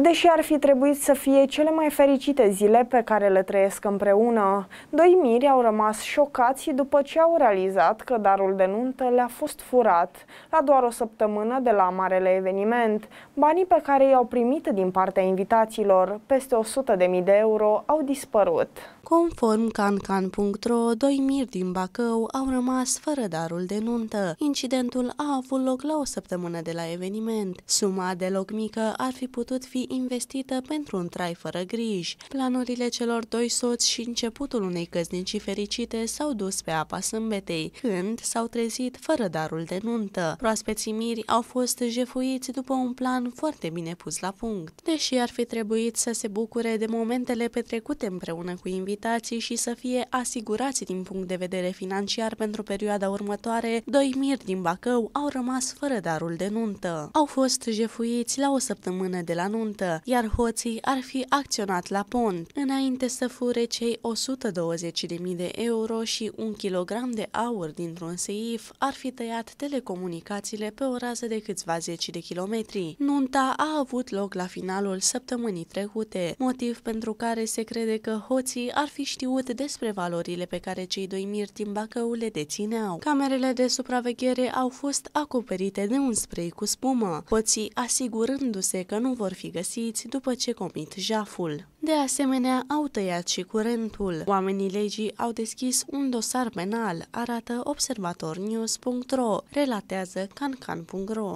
Deși ar fi trebuit să fie cele mai fericite zile pe care le trăiesc împreună, doi miri au rămas șocați după ce au realizat că darul de nuntă le-a fost furat. La doar o săptămână de la marele eveniment, banii pe care i-au primit din partea invitaților, peste 100.000 de euro, au dispărut. Conform cancan.ro, doi miri din Bacău au rămas fără darul de nuntă. Incidentul a avut loc la o săptămână de la eveniment. Suma deloc mică ar fi putut fi investită pentru un trai fără griji. Planurile celor doi soți și începutul unei căznicii fericite s-au dus pe apa sâmbetei, când s-au trezit fără darul de nuntă. Proaspeții miri au fost jefuiți după un plan foarte bine pus la punct. Deși ar fi trebuit să se bucure de momentele petrecute împreună cu invitații și să fie asigurați din punct de vedere financiar pentru perioada următoare, doi miri din Bacău au rămas fără darul de nuntă. Au fost jefuiți la o săptămână de la nuntă violentă, iar hoții ar fi acționat la pont, înainte să fure cei 120.000 de euro și un kilogram de aur dintr-un seif ar fi tăiat telecomunicațiile pe o rază de câțiva zeci de kilometri. Nunta a avut loc la finalul săptămânii trecute, motiv pentru care se crede că hoții ar fi știut despre valorile pe care cei doi în Bacău le dețineau. Camerele de supraveghere au fost acoperite de un spray cu spumă, hoții asigurându-se că nu vor fi găsiți găsiți după ce comit jaful. De asemenea, au tăiat și curentul. Oamenii legii au deschis un dosar penal, arată observatornews.ro, relatează cancan.ro.